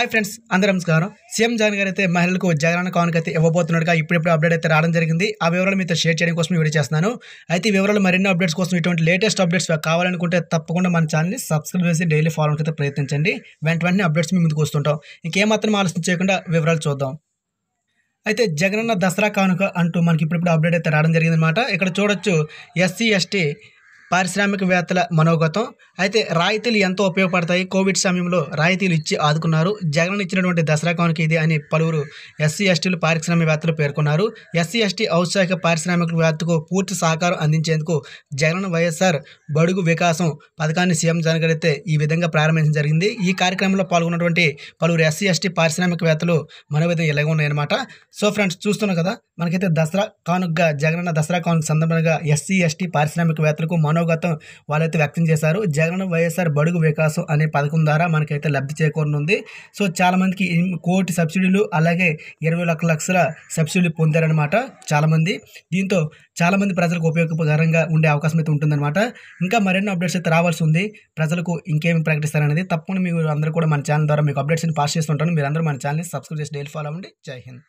hi friends అందరూ నమస్కారం CM Jagan గారు అయితే మహిళలకు జగనన్న కానుక అయితే ఇవ్వబోతున్నాడుగా ఇప్పుడిప్పుడు అప్డేట్ అయితే రావడం జరిగింది ఆ వివరాలు మీతో షేర్ చేయడం కోసం వీడియో చేస్తున్నాను అయితే ఈ వివరాలు మరిన్ని అప్డేట్స్ కోసం ఇటువంటి లేటెస్ట్ అప్డేట్స్ కావాలనుకుంటే తప్పకుండా మన ఛానల్ని సబ్స్క్రైబ్ చేసి డైలీ ఫాలో అయితే ప్రయత్నించండి వెంట వెంటనే అప్డేట్స్ మీ ముందుకు వస్తుంటాం ఇంకేమాత్రం ఆలోచన చేయకుండా వివరాలు చూద్దాం అయితే జగనన్న దసరా కానుక అంటూ మనకి ఇప్పుడిప్పుడు అప్డేట్ అయితే రావడం జరిగిందనమాట ఇక్కడ చూడొచ్చు ఎస్సీ ఎస్టీ పారిశ్రామికవేత్తల మనోగతం అయితే రాయితీలు ఎంతో ఉపయోగపడతాయి కోవిడ్ సమయంలో రాయితీలు ఇచ్చి ఆదుకున్నారు జగన్ ఇచ్చినటువంటి దసరా కానుక ఇది అని పలువురు ఎస్సీ ఎస్టీలు పారిశ్రామికవేత్తలు పేర్కొన్నారు ఎస్సీ ఎస్టీ ఔత్సాహిక పారిశ్రామికవేత్తకు పూర్తి సహకారం అందించేందుకు జగన్ వైఎస్ఆర్ బడుగు వికాసం పథకాన్ని సీఎం జగన్ ఈ విధంగా ప్రారంభించడం జరిగింది ఈ కార్యక్రమంలో పాల్గొన్నటువంటి పలువురు ఎస్సీ ఎస్టీ పారిశ్రామికవేత్తలు మనోవేదం ఇలాగ ఉన్నాయన్నమాట సో ఫ్రెండ్స్ చూస్తున్నాం కదా మనకైతే దసరా కానుకగా జగనన్న దసరా కానుక సందర్భంగా ఎస్సీ ఎస్టీ పారిశ్రామికవేత్తలకు మనో మనోగతం వాళ్ళైతే వ్యక్తం చేశారు జగన్ వైఎస్ఆర్ బడుగు వికాసం అనే పథకం ద్వారా మనకైతే లబ్ధి చేకూరనుంది సో చాలామందికి కోటి సబ్సిడీలు అలాగే ఇరవై లక్ష లక్షల సబ్సిడీలు పొందారనమాట చాలామంది దీంతో చాలామంది ప్రజలకు ఉపయోగకరంగా ఉండే అవకాశం అయితే ఉంటుందన్నమాట ఇంకా మరెన్నో అప్డేట్స్ అయితే రావాల్సి ఉంది ప్రజలకు ఇంకేమి ప్రకటిస్తారనేది తప్పకుండా మీరు అందరూ కూడా మన ఛానల్ ద్వారా మీకు అప్డేట్స్ని పాస్ చేస్తుంటాను అందరూ మన ఛానల్ని సబ్స్క్రైబ్ చేసి డైలీ ఫాలో అవ్వండి జై హింద్